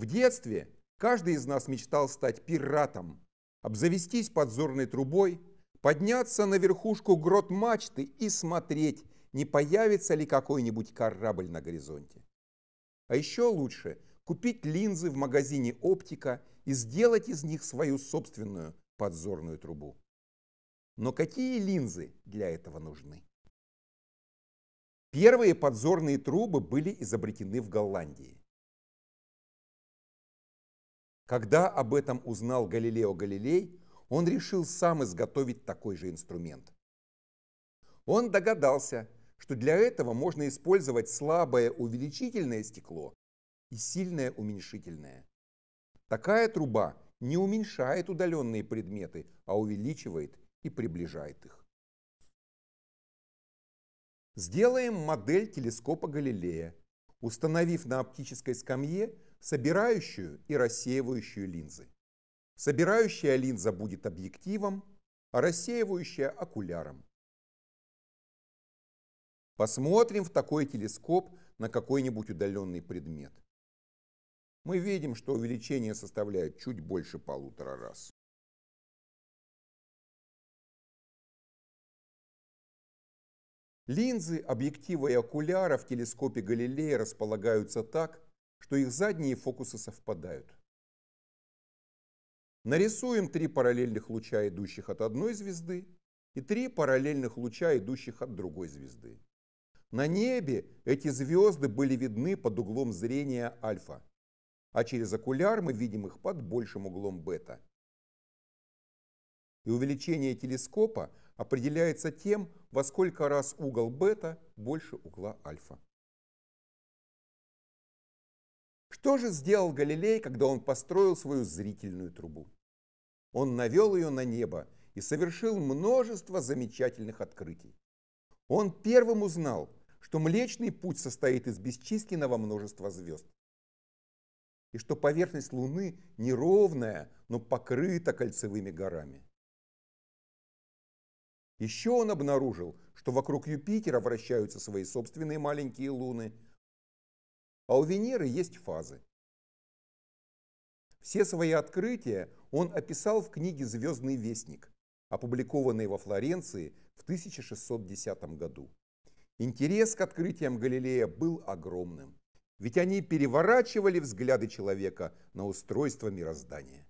В детстве каждый из нас мечтал стать пиратом, обзавестись подзорной трубой, подняться на верхушку грот мачты и смотреть, не появится ли какой-нибудь корабль на горизонте. А еще лучше купить линзы в магазине «Оптика» и сделать из них свою собственную подзорную трубу. Но какие линзы для этого нужны? Первые подзорные трубы были изобретены в Голландии. Когда об этом узнал Галилео Галилей, он решил сам изготовить такой же инструмент. Он догадался, что для этого можно использовать слабое увеличительное стекло и сильное уменьшительное. Такая труба не уменьшает удаленные предметы, а увеличивает и приближает их. Сделаем модель телескопа Галилея, установив на оптической скамье собирающую и рассеивающую линзы. Собирающая линза будет объективом, а рассеивающая – окуляром. Посмотрим в такой телескоп на какой-нибудь удаленный предмет. Мы видим, что увеличение составляет чуть больше полутора раз. Линзы, объективы и окуляра в телескопе Галилея располагаются так, что их задние фокусы совпадают. Нарисуем три параллельных луча, идущих от одной звезды, и три параллельных луча, идущих от другой звезды. На небе эти звезды были видны под углом зрения альфа, а через окуляр мы видим их под большим углом бета. И увеличение телескопа определяется тем, во сколько раз угол бета больше угла альфа. Что же сделал Галилей, когда он построил свою зрительную трубу? Он навел ее на небо и совершил множество замечательных открытий. Он первым узнал, что Млечный Путь состоит из бесчисленного множества звезд, и что поверхность Луны неровная, но покрыта кольцевыми горами. Еще он обнаружил, что вокруг Юпитера вращаются свои собственные маленькие луны – а у Венеры есть фазы. Все свои открытия он описал в книге «Звездный вестник», опубликованной во Флоренции в 1610 году. Интерес к открытиям Галилея был огромным, ведь они переворачивали взгляды человека на устройство мироздания.